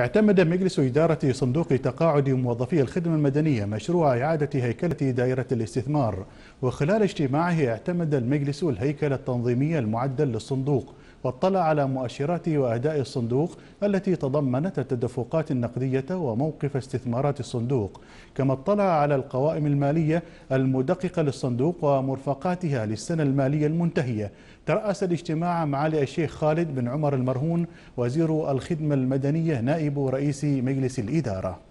اعتمد مجلس إدارة صندوق تقاعد موظفي الخدمة المدنية مشروع إعادة هيكلة دائرة الاستثمار وخلال اجتماعه اعتمد المجلس الهيكلة التنظيمية المعدل للصندوق واطلع على مؤشراته وأهداء الصندوق التي تضمنت التدفقات النقدية وموقف استثمارات الصندوق كما اطلع على القوائم المالية المدققة للصندوق ومرفقاتها للسنة المالية المنتهية ترأس الاجتماع معالي الشيخ خالد بن عمر المرهون وزير الخدمة المدنية نائب رئيس مجلس الإدارة